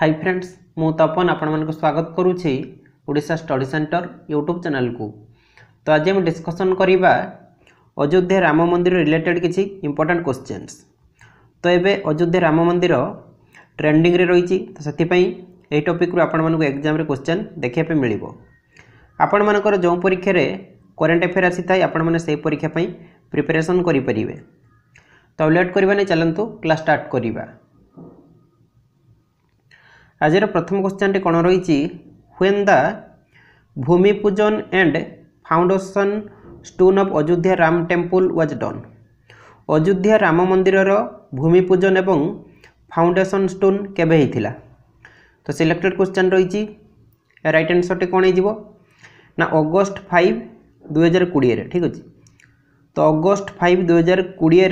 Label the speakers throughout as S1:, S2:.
S1: High friends ମୁଁ ତପନ ଆପଣମାନଙ୍କୁ ସ୍ୱାଗତ କରୁଛି ଓଡ଼ିଶା ଷ୍ଟଡ଼ି ସେଣ୍ଟର ୟୁଟ୍ୟୁବ୍ ଚ୍ୟାନେଲ୍କୁ ତ ଆଜି ଆମେ ଡିସ୍କସନ୍ କରିବା ଅଯୋଧ୍ୟା ରାମ ମନ୍ଦିର ରିଲେଟେଡ଼୍ କିଛି ଇମ୍ପୋର୍ଟାଣ୍ଟ କ୍ୱେଶ୍ଚିନ୍ସ ତ ଏବେ ଅଯୋଧ୍ୟା ରାମ ମନ୍ଦିର ଟ୍ରେଣ୍ଡିଂରେ ରହିଛି ତ ସେଥିପାଇଁ ଏହି ଟପିକ୍ରୁ ଆପଣମାନଙ୍କୁ ଏକ୍ଜାମ୍ରେ କ୍ୱେଶ୍ଚିନ୍ ଦେଖିବା ପାଇଁ ମିଳିବ ଆପଣମାନଙ୍କର ଯେଉଁ ପରୀକ୍ଷାରେ କରେଣ୍ଟ ଆଫେୟାର୍ ଆସିଥାଏ ଆପଣମାନେ ସେହି ପରୀକ୍ଷା ପାଇଁ ପ୍ରିପାରେସନ୍ କରିପାରିବେ ତ ଲେଟ୍ କରିବାନି ଚାଲନ୍ତୁ କ୍ଲାସ୍ ଷ୍ଟାର୍ଟ କରିବା আজির প্রথম কোশ্চেনটি কোণ রয়েছে when the bhoomi pujan and foundation stone of Ayodhya Ram temple was done Ayodhya Ram মন্দিরর ভূমি পূজন এবং ফাউন্ডেসন স্টোন কেবে হয়েছিল তো সিলেক্টেড কোশ্চেন রয়েছে রাইট আনসরটি কোণ হয়ে না অগস্ট ফাইভ দুই হাজার কোড়িয়ে ঠিক আছে তো অগস্ট ফাইভ দুই হাজার কোড়িয়ে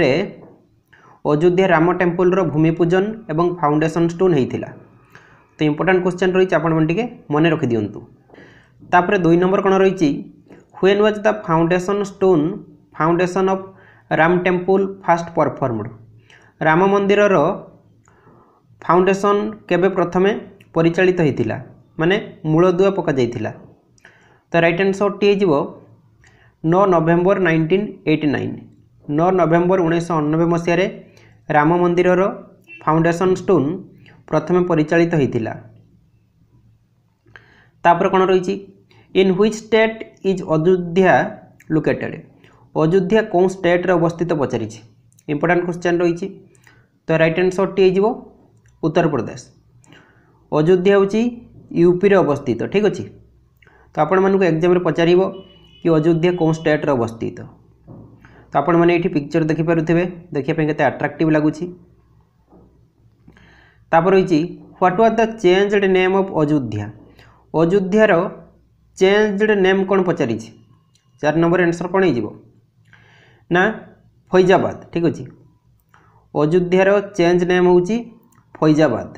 S1: অযোধ্যা রাম টেম্পলর ভূমি পূজন এবং ফাউন্ডেসন স্টোন হয়েছিল तो इम्पोर्टाट क्वेश्चन रही है मन रखिदुँ तापर दुई नंबर कौन रही when was the foundation stone foundation of Ram temple first performed Ram मंदिर फाउंडेसन केवे प्रथम परिचालित होता मान मूलदुआ पक जा तो रईट आंसर टी जीव नौ नवेम्बर नाइंटीन एटी नाइन नौ नवेम्बर उन्नीस अनबे मसीह राम मंदिर फाउंडेसन स्टोन প্রথমে পরিচালিত হয়েছিল তাপরে কোণ রয়েছে in which state is Ayodhya located Ayodhya কেউ স্টেট্রে অবস্থিত পচারিছি ইম্পর্টাট কোশ্চেন রয়েছে তো রাইট আনসরটি হয়ে যাব উত্তরপ্রদেশ অযোধ্যা হচ্ছে ইউপিরে অবস্থিত ঠিক আছে তো আপনার এক্সামে পচারিব কি অযোধ্যা কেউ স্টেট্রে অবস্থিত তো আপনার এটি পিকচর দেখিপারে দেখা কেতে আট্রাক্টিভ লাগুছি তারপর রয়েছে what was the changed name of Ayodhya অযোধ্যার চেঞ্জড নেম কোণ পচারিছি চার নম্বর আনসর কোণ হয়ে না ফৈজাবাদ ঠিক আছে অযোধ্যার চেঞ্জ নেম হচ্ছে ফৈজাবাদ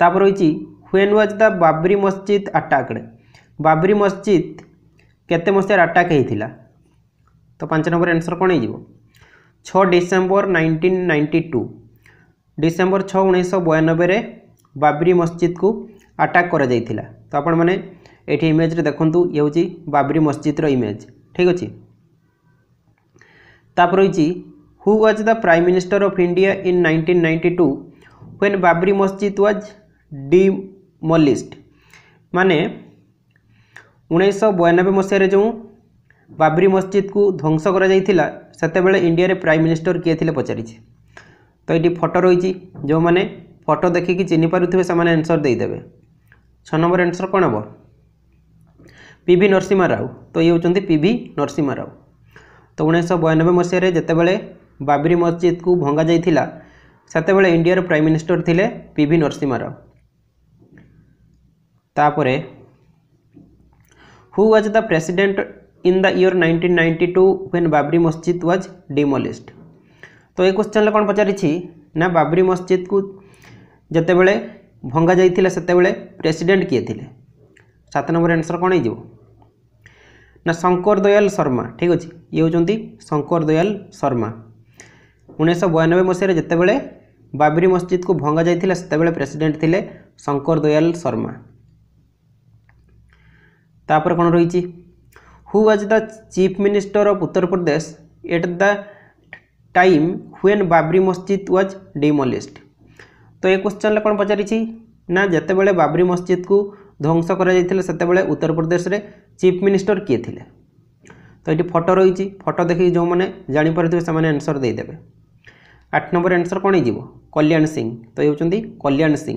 S1: তারপর রয়েছে হোয়েন ওয়াজ দ্য বাবরি মসজিদ আটাকড বাবরি মসজিদ কেতে মশায় আটাক হয়েছিল তো পাঁচ নম্বর আনসর কোণ হয়ে ছ ডিসেম্বর নাইনটিন নাইন্টি টু ଡିସେମ୍ବର ଛଅ ଉଣେଇଶହ ବୟାନବେରେ ବାବ୍ରି ମସଜିଦକୁ ଆଟାକ୍ କରାଯାଇଥିଲା ତ ଆପଣମାନେ ଏଠି ଇମେଜରେ ଦେଖନ୍ତୁ ଇଏ ହେଉଛି ବାବ୍ରି ମସଜିଦର ଇମେଜ୍ ଠିକ୍ ଅଛି ତାପରେ ରହିଛି who was the prime minister of India in nineteen ninety two when Babri Masjid was ଡିମଲିଷ୍ଟ ମାନେ ଉଣେଇଶହ ବୟାନବେ ମସିହାରେ ଯେଉଁ ବାବ୍ରି ମସଜିଦକୁ ଧ୍ୱଂସ କରାଯାଇଥିଲା ସେତେବେଳେ ଇଣ୍ଡିଆରେ ପ୍ରାଇମ୍ ମିନିଷ୍ଟର କିଏ ଥିଲେ ପଚାରିଛି তো এটি ফটো রয়েছে যে ফটো দেখিকি চিহ্নি পুথিবে সে আনসর দিয়ে ছ নম্বর আনসর কোণ হব পিভি নরসিমা রাও তো ইয়ে হচ্ছেন পিভি নরসিমা রাও তো উনিশশো বয়ানবে মশায় যেতবে বাবরি মসজিদ কু ভঙ্গা যাই সেতবে ইন্ডিয়ার প্রাইম মিনিষ্টর লে পিভি নরসিমা রাও তাপরে who was the president in the year nineteen ninety two when Babri Masjid was ডিমোলিস্ড তো ଏ କ୍ୱେଶ୍ଚନ୍ରେ କ'ଣ ପଚାରିଛି ନା ବାବରି ମସଜିଦକୁ ଯେତେବେଳେ ଭଙ୍ଗା ଯାଇଥିଲା ସେତେବେଳେ ପ୍ରେସିଡେଣ୍ଟ କିଏ ଥିଲେ ସାତ ନମ୍ବର ଆନ୍ସର୍ କ'ଣ ହେଇଯିବ ନା ଶଙ୍କର ଦୟାଲ ଶର୍ମା ଠିକ୍ ଅଛି ଇଏ ହେଉଛନ୍ତି ଶଙ୍କର ଦୟାଲ ଶର୍ମା ଉଣେଇଶହ ବୟାନବେ ମସିହାରେ ଯେତେବେଳେ ବାବରି ମସଜିଦକୁ ଭଙ୍ଗା ଯାଇଥିଲା ସେତେବେଳେ ପ୍ରେସିଡେଣ୍ଟ ଥିଲେ ଶଙ୍କର ଦୟାଲ ଶର୍ମା ତାପରେ କ'ଣ ରହିଛି who was the chief minister of Uttar Pradesh at the time when Babri Masjid was ଡିମୋଲିସ୍ଡ ତ ଏ କ୍ୱେଶ୍ଚନ୍ରେ କ'ଣ ପଚାରିଛି ନା ଯେତେବେଳେ ବାବ୍ରି ମସଜିଦକୁ ଧ୍ୱଂସ କରାଯାଇଥିଲା ସେତେବେଳେ ଉତ୍ତରପ୍ରଦେଶରେ ଚିଫ୍ ମିନିଷ୍ଟର କିଏ ଥିଲେ ତ ଏଠି ଫଟୋ ରହିଛି ଫଟୋ ଦେଖିକି ଯେଉଁମାନେ ଜାଣିପାରୁଥିବେ ସେମାନେ ଆନ୍ସର୍ ଦେଇଦେବେ ଆଠ ନମ୍ବର ଆନ୍ସର୍ କ'ଣ ହେଇଯିବ କଲ୍ୟାଣ ସିଂ ତ ଏ ହେଉଛନ୍ତି କଲ୍ୟାଣ ସିଂ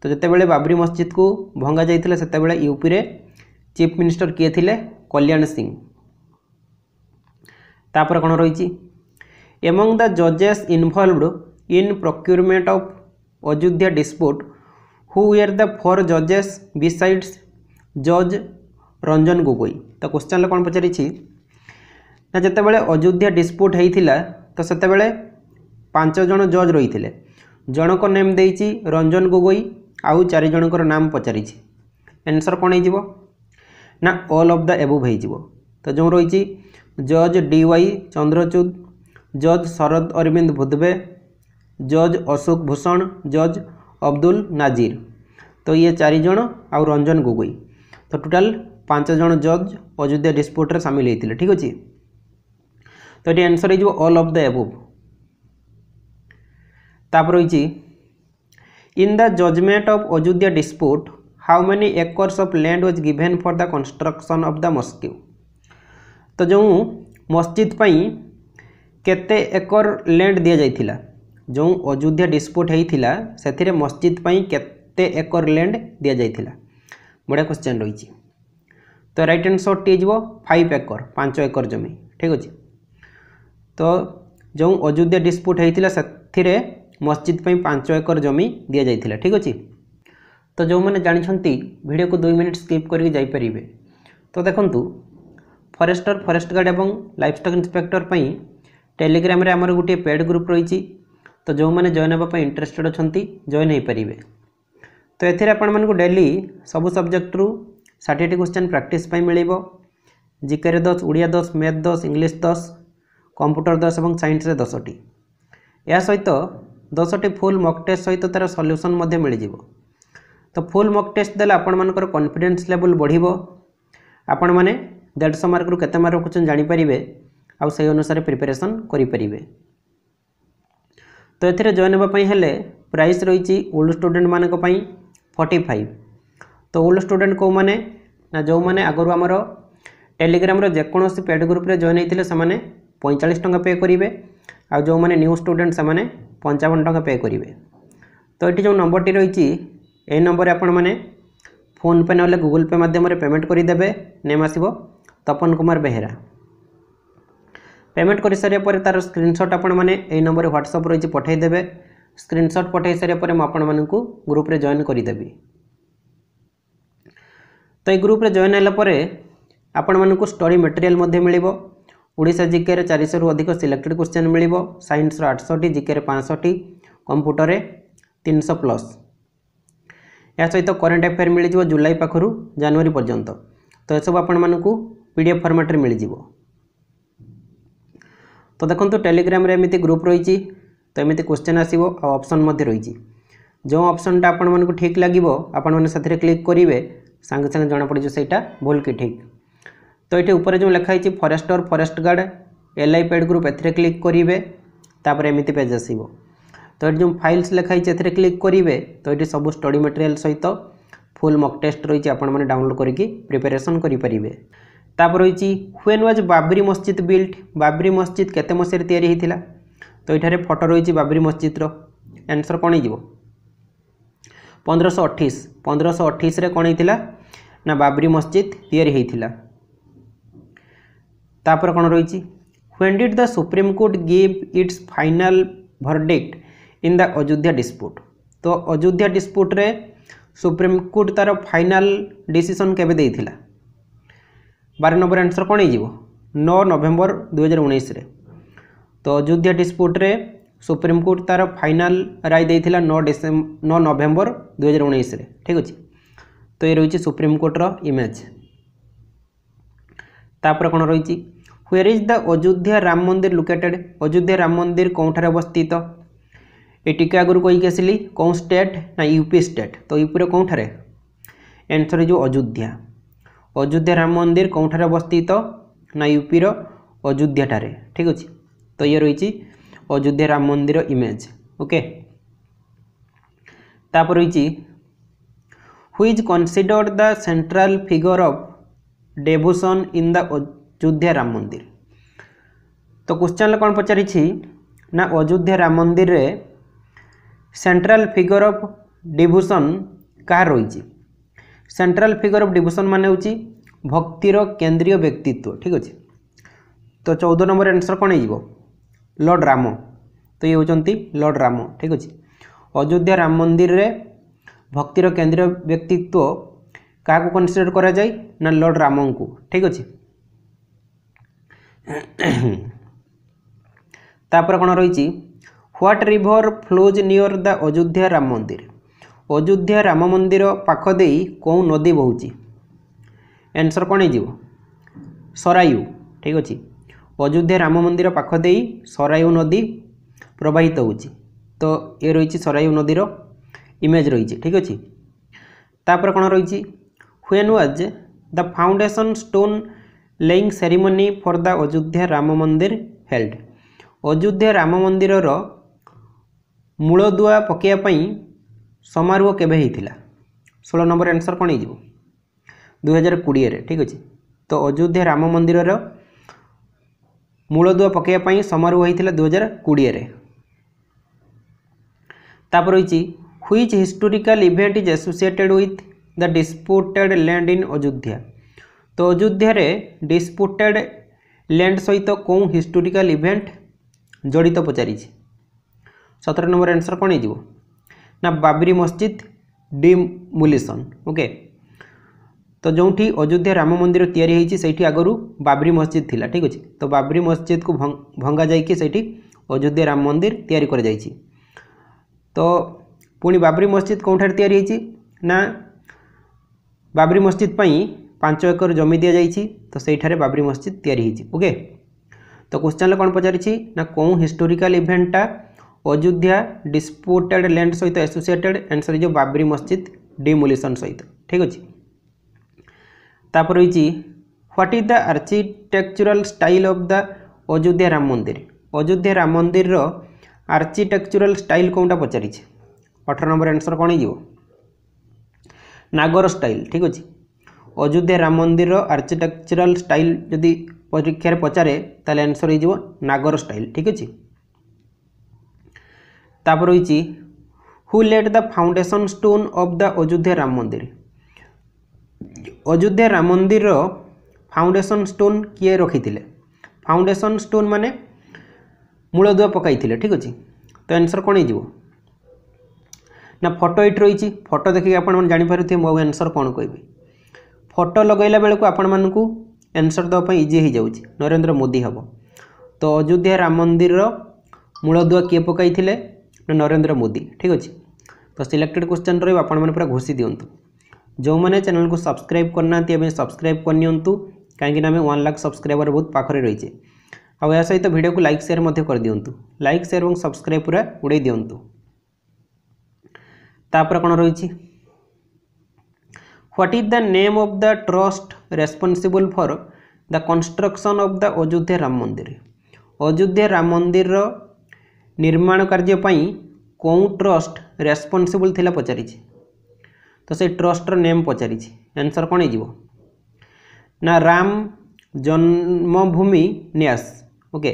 S1: ତ ଯେତେବେଳେ ବାବ୍ରି ମସଜିଦକୁ ଭଙ୍ଗାଯାଇଥିଲା ସେତେବେଳେ ୟୁପିରେ ଚିଫ୍ ମିନିଷ୍ଟର କିଏ ଥିଲେ କଲ୍ୟାଣ ସିଂ ତାପରେ କ'ଣ ରହିଛି Among the judges involved in procurement of Ajudhya dispute, who were the four judges besides Judge Ranjan Gogoi? ତ କୋଶ୍ଚିନ୍ରେ କ'ଣ ପଚାରିଛି ନା ଯେତେବେଳେ ଅଯୋଧ୍ୟା ଡିସ୍ପ୍ୟୁଟ୍ ହେଇଥିଲା ତ ସେତେବେଳେ ପାଞ୍ଚ ଜଣ ଜଜ୍ ରହିଥିଲେ ଜଣଙ୍କ ନେମ୍ ଦେଇଛି ରଞ୍ଜନ ଗୋଗୋଇ ଆଉ ଚାରି ଜଣଙ୍କର ନାମ ପଚାରିଛି ଆନ୍ସର୍ କ'ଣ ହେଇଯିବ ନା ଅଲ୍ ଅଫ୍ ଦ ଏବୁଭ୍ ହେଇଯିବ ତ ଯେଉଁ ରହିଛି ଜଜ୍ ଡି ୱାଇ ଚନ୍ଦ୍ରଚୂଡ଼ जज शरद अरविंद भुदबे जज अशोक भूषण जज अब्दुल नाजीर तो ये चारज आ रंजन गोगोई तो टोटाल पाँच जन जज अयोध्या डिस्प्यूट्रे सामिल होते ठीक अच्छे तो ये आंसर हो अल अफ द एबोव ताप रही in the judgment of Ayodhya dispute how many acres of land was given for the construction of the masjid तो जो मस्जिद पर କେତେ ଏକର ଲ୍ୟାଣ୍ଡ ଦିଆଯାଇଥିଲା ଯେଉଁ ଅଯୋଧ୍ୟା ଡିସ୍ପ୍ୟୁଟ୍ ହୋଇଥିଲା ସେଥିରେ ମସଜିଦ୍ ପାଇଁ କେତେ ଏକର ଲ୍ୟାଣ୍ଡ ଦିଆଯାଇଥିଲା ବଢ଼ିଆ କ୍ୱେଶ୍ଚନ୍ ରହିଛି ତ ରାଇଟ୍ ଆନ୍ସର୍ଟି ହେଇଯିବ ଫାଇଭ୍ ଏକର ପାଞ୍ଚ ଏକର ଜମି ଠିକ୍ ଅଛି ତ ଯେଉଁ ଅଯୋଧ୍ୟା ଡିସ୍ପ୍ୟୁଟ୍ ହୋଇଥିଲା ସେଥିରେ ମସଜିଦ୍ ପାଇଁ ପାଞ୍ଚ ଏକର ଜମି ଦିଆଯାଇଥିଲା ଠିକ୍ ଅଛି ତ ଯେଉଁମାନେ ଜାଣିଛନ୍ତି ଭିଡ଼ିଓକୁ ଦୁଇ ମିନିଟ୍ ସ୍କିପ୍ କରିକି ଯାଇପାରିବେ ତ ଦେଖନ୍ତୁ ଫରେଷ୍ଟର ଫରେଷ୍ଟ ଗାର୍ଡ଼ ଏବଂ ଲାଇଫ୍ ଷ୍ଟକ୍ ଇନ୍ସପେକ୍ଟର ପାଇଁ ଟେଲିଗ୍ରାମରେ ଆମର ଗୋଟିଏ ପେଡ୍ ଗ୍ରୁପ୍ ରହିଛି ତ ଯେଉଁମାନେ ଜଏନ୍ ହେବା ପାଇଁ ଇଣ୍ଟରେଷ୍ଟେଡ଼ ଅଛନ୍ତି ଜଏନ୍ ହୋଇପାରିବେ ତ ଏଥିରେ ଆପଣମାନଙ୍କୁ ଡେଲି ସବୁ ସବଜେକ୍ଟରୁ ଷାଠିଏଟି କ୍ୱେଶ୍ଚନ୍ ପ୍ରାକ୍ଟିସ୍ ପାଇଁ ମିଳିବ ଜିକେରେ ଦଶ ଓଡ଼ିଆ ଦଶ ମ୍ୟାଥ୍ ଦଶ ଇଂଲିଶ ଦଶ କମ୍ପ୍ୟୁଟର ଦଶ ଏବଂ ସାଇନ୍ସରେ ଦଶଟି ଏହା ସହିତ ଦଶଟି ଫୁଲ୍ ମକ୍ ଟେଷ୍ଟ ସହିତ ତା'ର ସଲ୍ୟୁସନ୍ ମଧ୍ୟ ମିଳିଯିବ ତ ଫୁଲ୍ ମକ୍ ଟେଷ୍ଟ ଦେଲେ ଆପଣମାନଙ୍କର କନଫିଡେନ୍ସ ଲେବୁଲ୍ ବଢ଼ିବ ଆପଣମାନେ ଦେଢ଼ଶହ ମାର୍କରୁ କେତେ ମାର୍କ ରଖୁଛନ୍ତି ଜାଣିପାରିବେ ଆଉ ସେହି ଅନୁସାରେ ପ୍ରିପାରେସନ୍ କରିପାରିବେ ତ ଏଥିରେ ଜଏନ୍ ହେବା ପାଇଁ ହେଲେ ପ୍ରାଇସ୍ ରହିଛି ଓଲ୍ଡ ଷ୍ଟୁଡେଣ୍ଟମାନଙ୍କ ପାଇଁ ଫର୍ଟି ଫାଇଭ୍ ତ ଓଲ୍ଡ ଷ୍ଟୁଡେଣ୍ଟ କେଉଁମାନେ ନା ଯେଉଁମାନେ ଆଗରୁ ଆମର ଟେଲିଗ୍ରାମର ଯେକୌଣସି ପେଡ୍ ଗ୍ରୁପ୍ରେ ଜଏନ୍ ହେଇଥିଲେ ସେମାନେ ପଇଁଚାଳିଶ ଟଙ୍କା ପେ କରିବେ ଆଉ ଯେଉଁମାନେ ନ୍ୟୁ ଷ୍ଟୁଡେଣ୍ଟ ସେମାନେ ପଞ୍ଚାବନ ଟଙ୍କା ପେ କରିବେ ତ ଏଠି ଯେଉଁ ନମ୍ବରଟି ରହିଛି ଏହି ନମ୍ବରରେ ଆପଣମାନେ ଫୋନ୍ପେ ନହେଲେ ଗୁଗୁଲ୍ ପେ ମାଧ୍ୟମରେ ପେମେଣ୍ଟ କରିଦେବେ ନେମ୍ ଆସିବ ତପନ କୁମାର ବେହେରା ପେମେଣ୍ଟ କରିସାରିବା ପରେ ତା'ର ସ୍କ୍ରିନ୍ସଟ୍ ଆପଣମାନେ ଏଇ ନମ୍ବରରେ ହ୍ୱାଟ୍ସଅପ୍ ରହିଛି ପଠାଇଦେବେ ସ୍କ୍ରିନ୍ସଟ୍ ପଠାଇ ସାରିବା ପରେ ମୁଁ ଆପଣମାନଙ୍କୁ ଗ୍ରୁପ୍ରେ ଜଏନ୍ କରିଦେବି ତ ଏଇ ଗ୍ରୁପ୍ରେ ଜଏନ୍ ହେଲା ପରେ ଆପଣମାନଙ୍କୁ ଷ୍ଟଡି ମେଟେରିଆଲ୍ ମଧ୍ୟ ମିଳିବ ଓଡ଼ିଶା ଜିକେରେ ଚାରିଶହରୁ ଅଧିକ ସିଲେକ୍ଟେଡ୍ କ୍ୱେଶ୍ଚିନ୍ ମିଳିବ ସାଇନ୍ସର ଆଠଶହଟି ଜିକେରେ ପାଞ୍ଚଶହଟି କମ୍ପ୍ୟୁଟରରେ ତିନିଶହ ପ୍ଲସ୍ ଏହା ସହିତ କରେଣ୍ଟ ଆଫେୟାର୍ ମିଳିଯିବ ଜୁଲାଇ ପାଖରୁ ଜାନୁଆରୀ ପର୍ଯ୍ୟନ୍ତ ତ ଏସବୁ ଆପଣମାନଙ୍କୁ ପି ଡି ଏଫ୍ ଫର୍ମାଟ୍ରେ ମିଳିଯିବ তো দেখুন টেলিগ্রামে এমনি গ্রুপ রয়েছে তো এমনি কোশ্চেন আসব অপসন মধ্যে রয়েছে যে অপসনটা আপনার ঠিক লাগবে আপনার সাথে ক্লিক করবে সাংে সাংে জনাপড়ি সেইটা ভুল কি ঠিক তো এটি উপরে যে লেখা হয়েছে forester forest guard L I paid group এতে ক্লিক করবে তাপরে এমনি পেজ আসব তো এটি যে ফাইলস লেখা হয়েছে এতে ক্লিক করবে তো এটি সব স্টডি মেটেরিয়াল সহ ফুল মক টেস্ট রয়েছে আপনার ডাউনলোড করি প্রিপারেসন করে তারপর রয়েছে হুয়েন ওয়াজ বাবরি মসজিদ বিল্ট বাবরি মসজিদ কেতে মশায় তৈরি হয়েছিল তো এখানে ফটো রয়েছে বাবরি মসজিদর আনসর কোণ হয়ে পনেরোশো অঠেইশ পনেরোশো অঠেইশে কোণ হয়েছিল না বাবরি মসজিদ তৈরি হয়েছিল তারপরে কোণ রয়েছে when did the supreme court give its final verdict in the Ayodhya dispute তো অযোধ্যা ডিসপুটরে সুপ্রিম কোর্ট তার ফাইনাল ডিসিশন কেবে দিয়েছিলা ବାର ନମ୍ବର ଆନ୍ସର୍ କ'ଣ ହେଇଯିବ ନଅ ନଭେମ୍ବର ଦୁଇହଜାର ଉଣେଇଶରେ ତ ଅଯୋଧ୍ୟା ଡିସ୍ପ୍ୟୁଟ୍ରେ ସୁପ୍ରିମକୋର୍ଟ ତା'ର ଫାଇନାଲ୍ ରାୟ ଦେଇଥିଲା ନଅ ଡିସେମ୍ବର ନଅ ନଭେମ୍ବର ଦୁଇହଜାର ଉଣେଇଶରେ ଠିକ୍ ଅଛି ତ ଏ ରହିଛି ସୁପ୍ରିମକୋର୍ଟର ଇମେଜ୍ ତାପରେ କ'ଣ ରହିଛି where is the Ayodhya Ram Mandir located Ayodhya Ram ମନ୍ଦିର କେଉଁଠାରେ ଅବସ୍ଥିତ ଏଟିକି ଆଗରୁ କହିକି ଆସିଲି କେଉଁ ଷ୍ଟେଟ୍ ନା ୟୁପି ଷ୍ଟେଟ୍ ତ ୟୁପିର କେଉଁଠାରେ ଆନ୍ସର୍ ହେଇଯିବ ଅଯୋଧ୍ୟା ଅଯୋଧ୍ୟା ରାମ ମନ୍ଦିର କେଉଁଠାରେ ଅବସ୍ଥିତ ନା ୟୁପିର ଅଯୋଧ୍ୟାଠାରେ ଠିକ୍ ଅଛି ତ ଇଏ ରହିଛି ଅଯୋଧ୍ୟା ରାମ ମନ୍ଦିର ଇମେଜ୍ ଓକେ ତାପରେ ରହିଛି who's considered the central figure of devotion in the Ayodhya Ram Mandir তো কোশ্চেন কোণ পচারিছি না অযোধ্যা রাম মন্দিরে সেন্ট্রাল ফিগর অফ ডিভোসন কার রয়েছে সেন্ট্রাল ফিগর অফ ডিভিশন মানে হচ্ছে ভক্তির কেন্দ্রীয় ব্যক্তিত্ব ঠিক আছে তো চৌদ নম্বর আনসর কোণ হয়ে লর্ড রাম তো ইয়ে হচ্ছেন লর্ড রাম ঠিক আছে অযোধ্যা রাম মন্দিরে ভক্তির কেন্দ্রীয় ব্যক্তিত্ব কাকে কনসিডর করা যায় না লর্ড রামঙ্কু ঠিক আছে তারপরে কোণ রয়েছে what river flows near the Ayodhya Ram Mandir Ayodhya Ram ମନ୍ଦିର ପାଖ ଦେଇ କେଉଁ ନଦୀ ବହୁଛି ଆନ୍ସର୍ କ'ଣ ହେଇଯିବ ସରାୟୁ ଠିକ୍ ଅଛି ଅଯୋଧ୍ୟା ରାମ ମନ୍ଦିର ପାଖ ଦେଇ ସରାୟୁ ନଦୀ ପ୍ରବାହିତ ହେଉଛି ତ ଏ ରହିଛି ସରାୟୁ ନଦୀର ଇମେଜ୍ ରହିଛି ଠିକ୍ ଅଛି ତାପରେ କ'ଣ ରହିଛି when was the foundation stone laying ceremony for the Ayodhya Ram Mandir held Ayodhya Ram ମନ୍ଦିରର ମୂଳଦୁଆ ପକାଇବା ପାଇଁ ସମାରୋହ କେବେ ହେଇଥିଲା ଷୋହଳ ନମ୍ବର ଆନ୍ସର୍ କ'ଣ ହେଇଯିବ ଦୁଇହଜାର କୋଡ଼ିଏରେ ଠିକ୍ ଅଛି ତ ଅଯୋଧ୍ୟା ରାମ ମନ୍ଦିରର ମୂଳଦୁଆ ପକାଇବା ପାଇଁ ସମାରୋହ ହୋଇଥିଲା ଦୁଇହଜାର କୋଡ଼ିଏରେ ତାପରେ ରହିଛି which historical event is associated with the disputed land in Ayodhya ତ ଅଯୋଧ୍ୟାରେ ଡିସ୍ପୁଟେଡ୍ ଲ୍ୟାଣ୍ଡ ସହିତ କେଉଁ ହିଷ୍ଟୋରିକାଲ ଇଭେଣ୍ଟ ଜଡ଼ିତ ପଚାରିଛି ସତର ନମ୍ବର ଆନ୍ସର୍ କ'ଣ ହେଇଯିବ ନା ବାବରି ମସଜିଦ ଡିମୁଲିସନ୍ ଓକେ ତ ଯେଉଁଠି ଅଯୋଧ୍ୟା ରାମ ମନ୍ଦିର ତିଆରି ହେଇଛି ସେଇଠି ଆଗରୁ ବାବରି ମସଜିଦ ଥିଲା ଠିକ୍ ଅଛି ତ ବାବରି ମସଜିଦକୁ ଭଙ୍ଗା ଯାଇକି ସେଇଠି ଅଯୋଧ୍ୟା ରାମ ମନ୍ଦିର ତିଆରି କରାଯାଇଛି ତ ପୁଣି ବାବରି ମସଜିଦ କେଉଁଠାରେ ତିଆରି ହେଇଛି ନା ବାବରି ମସଜିଦ ପାଇଁ ପାଞ୍ଚ ଏକର ଜମି ଦିଆଯାଇଛି ତ ସେଇଠାରେ ବାବରି ମସଜିଦ ତିଆରି ହେଇଛି ଓକେ ତ କୋଶ୍ଚିନ୍ରେ କ'ଣ ପଚାରିଛି ନା କେଉଁ ହିଷ୍ଟୋରିକାଲ ଇଭେଣ୍ଟଟା অযোধ্যা ডিসপুটেড ল্যান্ড সহিত আসোসিয়েটেড আনসার ইজ বাবরি মসজিদ ডিমোলিশন সহিত ঠিক আছে তারপর রয়েছে what is the architectural style of the Ayodhya Ram Mandir Ayodhya Ram মন্দিরর আর্কিটেকচুরাল স্টাইল কোনটা পচারিছে অঠর নম্বর আনসর কোণ হয়ে নাগর স্টাইল ঠিক আছে অযোধ্যা রাম মন্দিরর আর্কিটেকচুরাল স্টাইল যদি পরীক্ষার পচারে তাহলে আনসর হয়ে নাগর স্টাইল ঠিক আছে তারপর রয়েছে who laid the foundation stone of the Ayodhya Ram Mandir Ayodhya Ram মন্দিরর ফাউন্ডেসন স্টোন কিয়ে রখিলে ফাউন্ডেসন স্টোন মানে মূলদুয়া পকাই ঠিক আছে তো আনসর কোণ হয়ে না ফটো এটি রয়েছে ফটো দেখি আপনার জাঁপারে মো আনসর কোণ কবি ফটো লগাইলা বেড়ে আপনার আনসর দেওয়া ইজি হয়ে যাচ্ছে নরেন্দ্র মোদি হব তো অযোধ্যা রাম মন্দিরর মূলদুয়া কিয়ে পকাই ନା ନରେନ୍ଦ୍ର ମୋଦି ଠିକ୍ ଅଛି ତ ସିଲେକ୍ଟେଡ୍ କ୍ୱେଶ୍ଚନ୍ ରହିବ ଆପଣମାନେ ପୁରା ଘୋଷି ଦିଅନ୍ତୁ ଯେଉଁମାନେ ଚ୍ୟାନେଲ୍କୁ ସବସ୍କ୍ରାଇବ୍ କରିନାହାନ୍ତି ଏବେ ସବସ୍କ୍ରାଇବ୍ କରିନିଅନ୍ତୁ କାହିଁକିନା ଆମେ ୱାନ୍ ଲାକ୍ଷ ସବସ୍କ୍ରାଇବର ବହୁତ ପାଖରେ ରହିଛେ ଆଉ ଏହା ସହିତ ଭିଡ଼ିଓକୁ ଲାଇକ୍ ସେୟାର ମଧ୍ୟ କରିଦିଅନ୍ତୁ ଲାଇକ୍ ସେୟାର୍ ଏବଂ ସବସ୍କ୍ରାଇବ୍ ପୁରା ଉଡ଼େଇ ଦିଅନ୍ତୁ ତାପରେ କ'ଣ ରହିଛି what is the name of the trust responsible for the construction of the Ayodhya Ram Mandir Ayodhya Ram ମନ୍ଦିରର ନିର୍ମାଣ କାର୍ଯ୍ୟ ପାଇଁ କେଉଁ ଟ୍ରଷ୍ଟ ରେସ୍ପନ୍ସିବୁଲ୍ ଥିଲା ପଚାରିଛି ତ ସେଇ ଟ୍ରଷ୍ଟର ନେମ୍ ପଚାରିଛି ଆନ୍ସର୍ କ'ଣ ହେଇଯିବ ନା ରାମ ଜନ୍ମଭୂମି ନ୍ୟାସ ଓକେ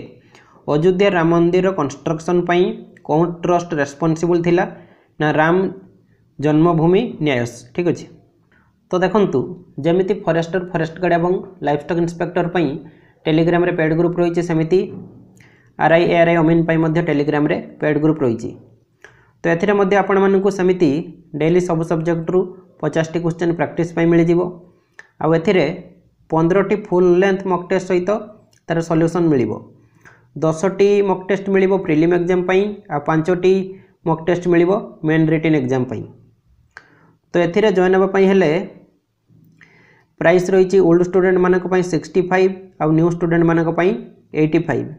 S1: ଅଯୋଧ୍ୟା ରାମ ମନ୍ଦିର କନଷ୍ଟ୍ରକ୍ସନ୍ ପାଇଁ କେଉଁ ଟ୍ରଷ୍ଟ ରେସ୍ପନ୍ସିବୁଲ୍ ଥିଲା ନା ରାମ ଜନ୍ମଭୂମି ନ୍ୟାସ ଠିକ୍ ଅଛି ତ ଦେଖନ୍ତୁ ଯେମିତି ଫରେଷ୍ଟର ଫରେଷ୍ଟ ଗାର୍ଡ଼ ଏବଂ ଲାଇଫ ଷ୍ଟକ୍ ଇନ୍ସପେକ୍ଟର ପାଇଁ টেলিগ্রামে পেড গ্রুপ রয়েছে সেমিতি R I A R I अमीन टेलीग्राम पेड ग्रुप रही तो एम आपण मूँ सेमती डेली सब सब्जेक्ट रु पचास टी क्वेश्चन प्राक्ट मिल जाव आंद्रटी फुल लेंथ मक टेस्ट सहित तार सल्यूसन मिल दस टी मक टेस्ट मिल प्रिम एक्जाम आँचटी मक टेस्ट मिल मेन रिटर्न एक्जाम तो ए जॉन हेबापी हेले प्राइस रही ओल्ड स्टूडेंट मानी सिक्सटी फाइव आउ न्यू स्टूडेंट मानी एट्टी फाइव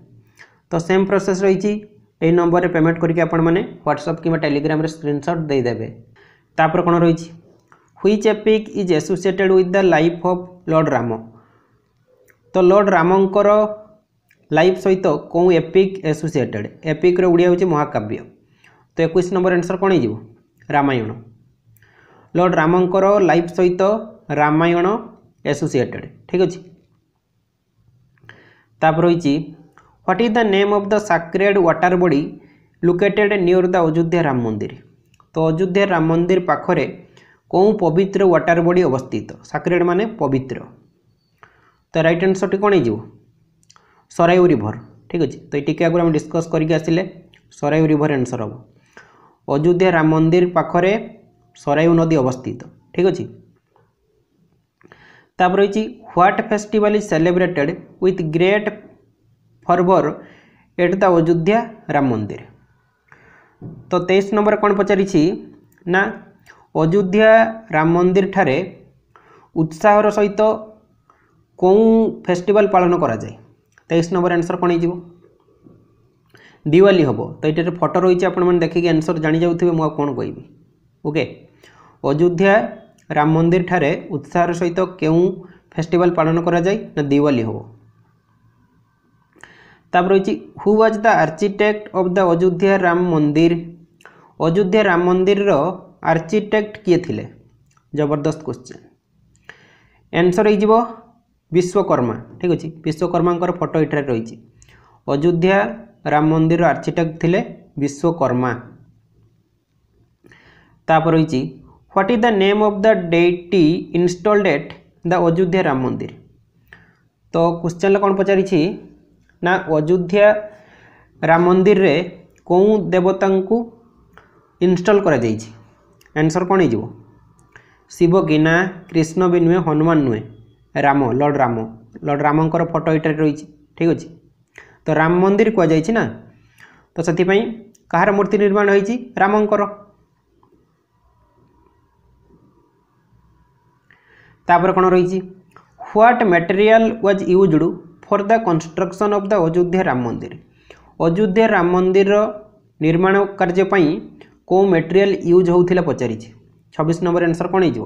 S1: তো सेम प्रोसेस रही এই নম্বরে পেমেন্ট করি আপনার হোয়াটসঅপ কিংবা টেলিগ্রামে স্ক্রিনশট দিয়ে তারপরে কোণ রয়েছে which epic is associated with the life of lord Ram তো লর্ড রামঙ্কর লাইফ সহিত কেউ এপিক এসোসিয়েটেড এপিক্র ওড়িয়া হচ্ছে মহাকাব্য তো একুশ নম্বর আনসর কোণ হয়ে রামায়ণ লর্ড রামঙ্কর লাইফ সহিত রামায়ণ এসোসিয়েটেড ঠিক আছে তারপর রয়েছে what is the name of the sacred water body located near the Ayodhya Ram Mandir তো অযোধ্যা রাম মন্দির পাখরে কেউ পবিত্র ওয়াটার বডি অবস্থিত সাক্রেড মানে পবিত্র তো রাইট আনসরটি কোণ হয়ে সরাইউ রিভর ঠিক আছে তো এটিকে আগে আমি ডিসকস করি আসলে সরাইউ রিভর আনসর হব অযোধ্যা রাম মন্দির পাখরে সরাইউ নদী অবস্থিত ঠিক আছে তারপর রয়েছে what festival is celebrated with great fervour এটা তা অযোধ্যা রাম মন্দির তো তেইশ নম্বর কোণ পচারিছি না অযোধ্যা রাম মন্দির ঠারে উৎসাহর সহিত কেউ ফেস্টিভাল পালন করা যায় তেইশ নম্বর আনসর কোণ হয়ে দিওয়ালি হব তো এটার ফটো রয়েছে আপনার দেখিকি আনসর জাঁ যাবে মু কোণ কবি ওকে অযোধ্যা রাম মন্দির ঠারে উৎসাহর সহিত কেউ ফেস্টিভাল পালন করা যায় না দিওয়ালি হব তারপর রয়েছে who was the architect of the Ayodhya Ram Mandir Ayodhya Ram মন্দিরর architect কিয়ে লে জবরদস্ত কোশ্চেন আনসর হয়ে যাব বিশ্বকর্মা ঠিক আছে বিশ্বকর্মাঙ্কর ফটো এটার রয়েছে অযোধ্যা রাম মন্দির আর্চিটেক্ট লে বিশ্বকর্মা তারপর রয়েছে what is the name of the deity installed at the Ayodhya Ram Mandir তো কোশ্চেনটা কোণ পচারিছি ନା ଅଯୋଧ୍ୟା ରାମ ମନ୍ଦିରରେ କେଉଁ ଦେବତାଙ୍କୁ ଇନଷ୍ଟଲ୍ କରାଯାଇଛି ଆନ୍ସର୍ କ'ଣ ହେଇଯିବ ଶିବ କି ନା କୃଷ୍ଣ ବି ନୁହେଁ ହନୁମାନ ନୁହେଁ ରାମ ଲର୍ଡ଼ ରାମ ଲର୍ଡ଼ ରାମଙ୍କର ଫଟୋ ଏଇଟାରେ ରହିଛି ଠିକ୍ ଅଛି ତ ରାମ ମନ୍ଦିର କୁହାଯାଇଛି ନା ତ ସେଥିପାଇଁ କାହାର ମୂର୍ତ୍ତି ନିର୍ମାଣ ହୋଇଛି ରାମଙ୍କର ତାପରେ କ'ଣ ରହିଛି what material was used for the construction of the Ayodhya Ram Mandir Ayodhya Ram ମନ୍ଦିରର ନିର୍ମାଣ କାର୍ଯ୍ୟ ପାଇଁ କେଉଁ ମେଟେରିଆଲ୍ ୟୁଜ୍ ହେଉଥିଲା ପଚାରିଛି ଛବିଶ ନମ୍ବର ଆନ୍ସର୍ କ'ଣ ହେଇଯିବ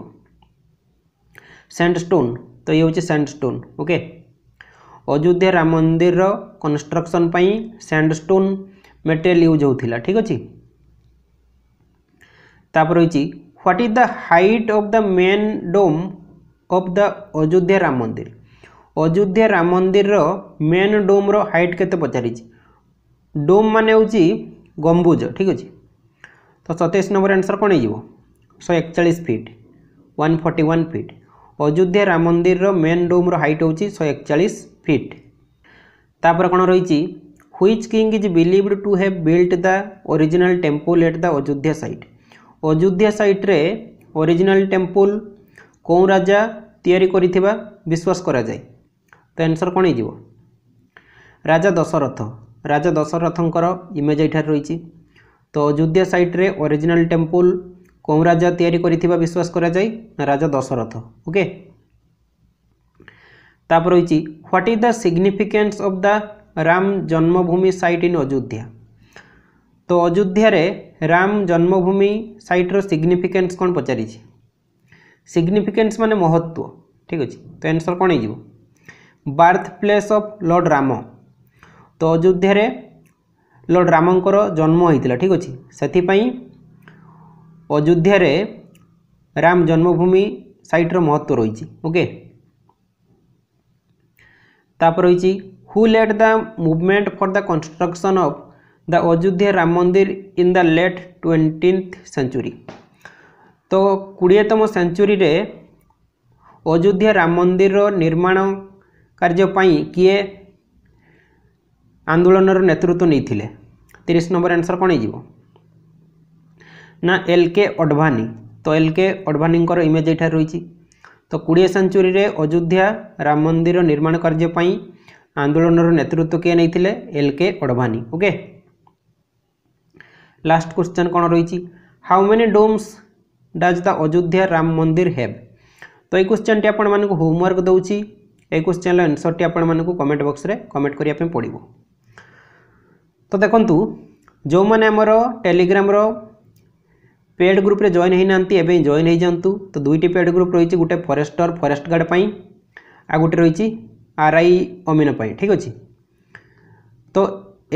S1: ସ୍ୟାଣ୍ଡ ଷ୍ଟୋନ୍ ତ ଇଏ ହେଉଛି sandstone okay Ayodhya Ram ମନ୍ଦିରର କନଷ୍ଟ୍ରକ୍ସନ୍ ପାଇଁ ସ୍ୟାଣ୍ଡ ଷ୍ଟୋନ୍ ମେଟେରିଆଲ୍ ୟୁଜ୍ ହେଉଥିଲା ଠିକ୍ ଅଛି ତାପରେ ହେଉଛି what is the height of the main dome of the Ayodhya Ram Mandir Ayodhya Ram ମନ୍ଦିରର ମେନ୍ ଡୋମ୍ର ହାଇଟ୍ କେତେ ପଚାରିଛି ଡୋମ୍ ମାନେ ହେଉଛି ଗମ୍ବୁଜ ଠିକ୍ ଅଛି ତ ସତେଇଶ ନମ୍ବର ଆନ୍ସର୍ କ'ଣ ହେଇଯିବ ଶହେ ଏକଚାଳିଶ feet one forty one feet Ayodhya Ram ମନ୍ଦିରର ମେନ୍ ଡୋମ୍ର ହାଇଟ୍ ହେଉଛି ଶହେ ଏକଚାଳିଶ ଫିଟ୍ ତାପରେ କ'ଣ ରହିଛି which king is believed to have built the original temple at the Ayodhya site Ayodhya সাইট্রে অরিজিনাল টেম্পল কেউ রাজা তৈরি করে বিশ্বাস করা যায় তো ଆନ୍ସର୍ କ'ଣ ହେଇଯିବ ରାଜା ଦଶରଥ ରାଜା ଦଶରଥଙ୍କର ଇମେଜ୍ ଏଠାରେ ରହିଛି ତ ଅଯୋଧ୍ୟା ସାଇଟ୍ରେ ଅରିଜିନାଲ୍ ଟେମ୍ପୁଲ୍ କେଉଁ ରାଜା ତିଆରି କରିଥିବା ବିଶ୍ୱାସ କରାଯାଏ ନା ରାଜା ଦଶରଥ ଓକେ ତାପରେ ରହିଛି what is the significance of the Ram Janmabhoomi site in Ayodhya তো অযোধ্যারে রাম জন্মভূমি সাইট্র সিগনিফিকেন্স কোণ পচারিছি সিগনিফিকেন্স মানে মহত্ব ঠিক আছে তো আনসর কোণ হয়ে birthplace of lord Ram ତ ଅଯୋଧ୍ୟାରେ ଲର୍ଡ଼ ରାମଙ୍କର ଜନ୍ମ ହୋଇଥିଲା ଠିକ୍ ଅଛି ସେଥିପାଇଁ ଅଯୋଧ୍ୟାରେ ରାମ ଜନ୍ମଭୂମି ସାଇଟ୍ର ମହତ୍ତ୍ୱ ରହିଛି ଓକେ ତାପରେ ରହିଛି who led the movement for the construction of the Ayodhya Ram Mandir in the late twentieth century ତ କୋଡ଼ିଏତମ ସେଞ୍ଚୁରୀରେ ଅଯୋଧ୍ୟା ରାମ ମନ୍ଦିରର ନିର୍ମାଣ କାର୍ଯ୍ୟ କିଏ ଆନ୍ଦୋଳନର ନେତୃତ୍ୱ ନେଇଥିଲେ ତିରିଶ ନମ୍ବର ଆନ୍ସର୍ କ'ଣ ହେଇଯିବ ନା ଏଲ୍ କେ ଅଡ଼ଭାନୀ ତ ଏଲ୍ କେ ଅଡ଼ଭାନୀଙ୍କର ଇମେଜ୍ ଏଠାରେ ରହିଛି ତ କୋଡ଼ିଏ ସେଞ୍ଚୁରୀରେ ଅଯୋଧ୍ୟା ରାମ ମନ୍ଦିର ନିର୍ମାଣ କାର୍ଯ୍ୟ ପାଇଁ ଆନ୍ଦୋଳନର ନେତୃତ୍ୱ କିଏ ନେଇଥିଲେ L K Advani okay last question କ'ଣ ରହିଛି how many domes does the Ayodhya Ram Mandir have ତ ଏଇ କ୍ୱେଶ୍ଚନ୍ଟି ଆପଣମାନଙ୍କୁ ହୋମୱାର୍କ ଦେଉଛି এই কোশ্চেନ୍ର ଆନ୍ସର୍ଟି ଆପଣମାନଙ୍କୁ କମେଣ୍ଟ ବକ୍ସରେ କମେଣ୍ଟ କରିବା ପାଇଁ ପଡ଼ିବ ତ ଦେଖନ୍ତୁ ଯେଉଁମାନେ ଆମର ଟେଲିଗ୍ରାମର পেড গ্রুপে জয়েন হয়ে না এবে জয়েন হয়ে যাতে তো দুইটি পেড গ্রুপ রয়েছে গোটে ফরেস্টর ফরেস্ট গার্ড পাই আর গোটে রয়েছে আরআই অমিন পাই ঠিক আছে তো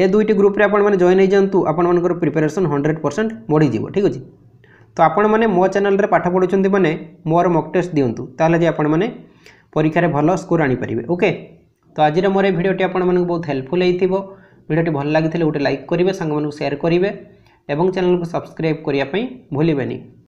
S1: এ দুইটি গ্রুপে আপনার মানে জয়েন হয়ে যাতে আপনার প্রিপারেসন হন্ড্রেড পরসেন্ট বড়ি যাব ঠিক আছে তো আপনার মো চ্যানেল পাঠ পড়ুছেন মানে মোর মক টেস্ট দিও তাহলে যে আপনার পরীক্ষার ভাল স্কোর আনিপারে ওকে তো আজির মোর এই ভিডিওটি আপনার বহুত হেল্পফুল হয়েছিল ভিডিওটি ভাল লাগিলে গোটে লাইক করবে সাংমানু সেয়ার করবে এবং চ্যানেলকে সবসক্রাইব করা ভুলবেনি